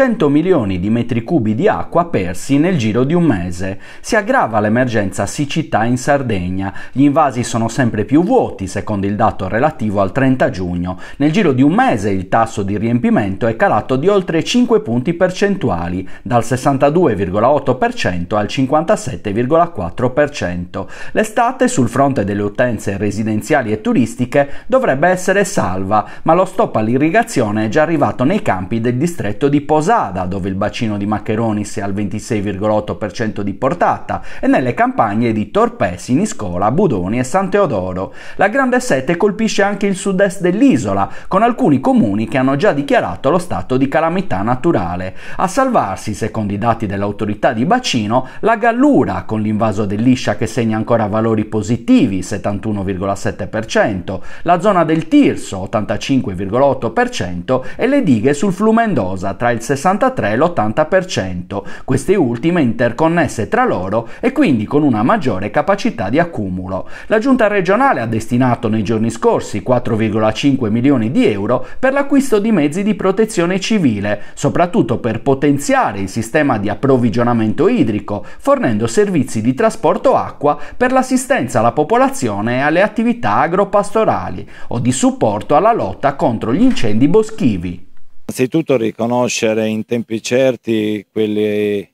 100 milioni di metri cubi di acqua persi nel giro di un mese. Si aggrava l'emergenza siccità in Sardegna. Gli invasi sono sempre più vuoti, secondo il dato relativo al 30 giugno. Nel giro di un mese il tasso di riempimento è calato di oltre 5 punti percentuali, dal 62,8% al 57,4%. L'estate sul fronte delle utenze residenziali e turistiche dovrebbe essere salva, ma lo stop all'irrigazione è già arrivato nei campi del distretto di Posano Posada, dove il bacino di Maccheronis è al 26,8% di portata, e nelle campagne di Torpè, Niscola, Budoni e San Teodoro. La Grande Sete colpisce anche il sud-est dell'isola, con alcuni comuni che hanno già dichiarato lo stato di calamità naturale. A salvarsi, secondo i dati dell'autorità di bacino, la Gallura, con l'invaso dell'Iscia che segna ancora valori positivi, 71,7%, la zona del Tirso, 85,8%, e le dighe sul Flumendosa, tra il 60 63 e l'80%, queste ultime interconnesse tra loro e quindi con una maggiore capacità di accumulo. La giunta regionale ha destinato nei giorni scorsi 4,5 milioni di euro per l'acquisto di mezzi di protezione civile, soprattutto per potenziare il sistema di approvvigionamento idrico, fornendo servizi di trasporto acqua per l'assistenza alla popolazione e alle attività agropastorali o di supporto alla lotta contro gli incendi boschivi. Innanzitutto riconoscere in tempi certi quelli,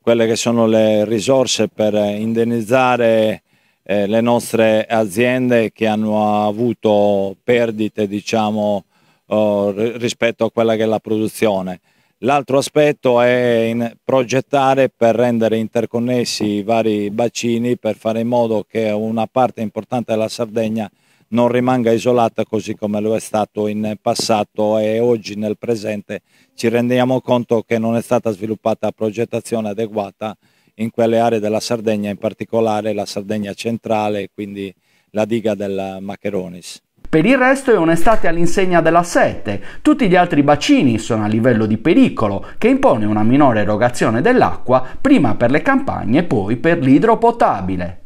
quelle che sono le risorse per indennizzare eh, le nostre aziende che hanno avuto perdite diciamo, eh, rispetto a quella che è la produzione. L'altro aspetto è progettare per rendere interconnessi i vari bacini per fare in modo che una parte importante della Sardegna non rimanga isolata così come lo è stato in passato e oggi nel presente ci rendiamo conto che non è stata sviluppata progettazione adeguata in quelle aree della Sardegna, in particolare la Sardegna centrale, quindi la diga del Maccheronis. Per il resto è un'estate all'insegna della 7, tutti gli altri bacini sono a livello di pericolo che impone una minore erogazione dell'acqua prima per le campagne e poi per l'idropotabile.